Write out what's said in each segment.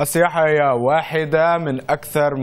السياحة هي واحدة من أكثر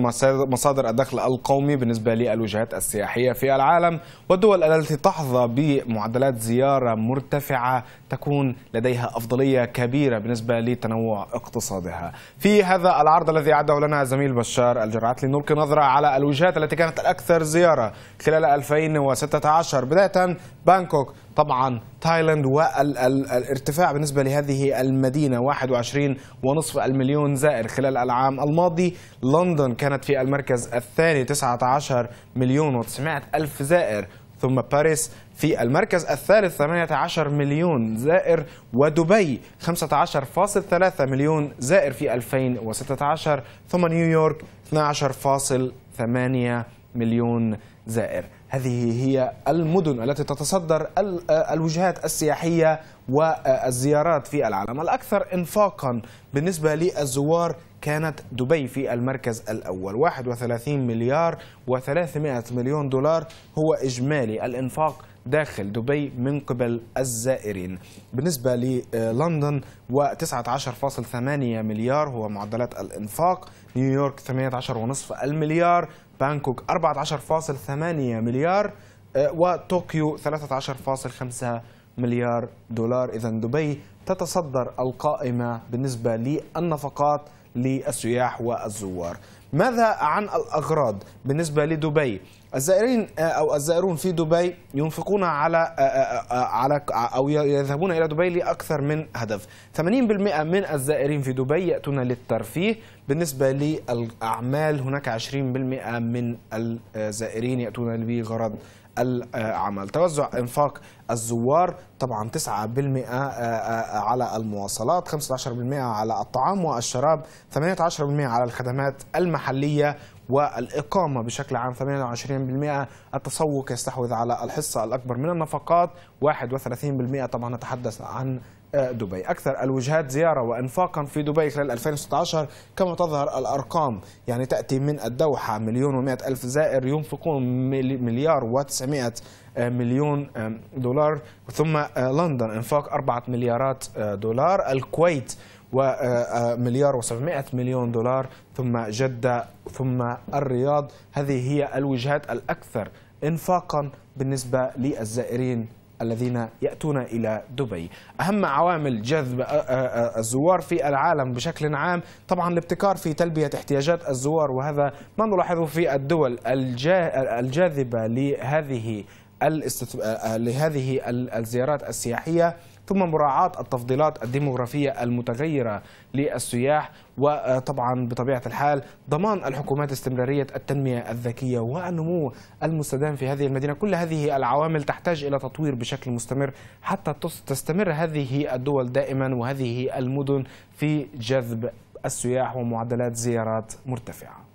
مصادر الدخل القومي بالنسبة للوجهات السياحية في العالم والدول التي تحظى بمعدلات زيارة مرتفعة تكون لديها أفضلية كبيرة بالنسبة لتنوع اقتصادها في هذا العرض الذي أعده لنا زميل بشار الجرعات لنلقي نظرة على الوجهات التي كانت الأكثر زيارة خلال 2016 بداية بانكوك طبعا تايلاند والارتفاع بالنسبة لهذه المدينة 21 ونصف المليون زائر خلال العام الماضي لندن كانت في المركز الثاني 19 مليون و900 ألف زائر ثم باريس في المركز الثالث 18 مليون زائر ودبي 15.3 مليون زائر في 2016 ثم نيويورك 12.8 مليون زائر هذه هي المدن التي تتصدر آه، الوجهات السياحية والزيارات في العالم الأكثر إنفاقا بالنسبة للزوار كانت دبي في المركز الأول 31 مليار و300 مليون دولار هو إجمالي الإنفاق داخل دبي من قبل الزائرين بالنسبة للندن و19.8 مليار هو معدلات الإنفاق نيويورك 18.5 المليار بانكوك 14.8 مليار آه، وطوكيو 13.5 مليار دولار إذا دبي تتصدر القائمة بالنسبة للنفقات للسياح والزوار ماذا عن الأغراض بالنسبة لدبي الزائرين آه، أو الزائرون في دبي ينفقون على آه، آه، على أو يذهبون إلى دبي لأكثر من هدف 80% من الزائرين في دبي يأتون للترفيه بالنسبة للأعمال هناك 20% من الزائرين يأتون لغرض العمل توزع انفاق الزوار طبعا 9% آه، آه، على المواصلات 15% على الطعام والشراب 18% على الخدمات المحلية والإقامة بشكل عام 28% التسوق يستحوذ على الحصة الأكبر من النفقات 31% طبعا نتحدث عن آه، دبي أكثر الوجهات زيارة وإنفاقا في دبي خلال 2016 كما تظهر الأرقام يعني تأتي من الدوحة مليون ومائة ألف زائر ينفقون مليار وتسعمائة آه، مليون دولار ثم آه، لندن إنفاق أربعة مليارات دولار الكويت ومليار آه، آه، و700 مليون دولار ثم جدة ثم الرياض هذه هي الوجهات الأكثر انفاقا بالنسبة للزائرين الذين يأتون إلى دبي أهم عوامل جذب آه، الزوار في العالم بشكل عام طبعا الابتكار في تلبية احتياجات الزوار وهذا ما نلاحظه في الدول الجاذبة لهذه لهذه الزيارات السياحية ثم مراعاة التفضيلات الديمغرافية المتغيرة للسياح وطبعا بطبيعة الحال ضمان الحكومات استمرارية التنمية الذكية والنمو المستدام في هذه المدينة كل هذه العوامل تحتاج إلى تطوير بشكل مستمر حتى تستمر هذه الدول دائما وهذه المدن في جذب السياح ومعدلات زيارات مرتفعه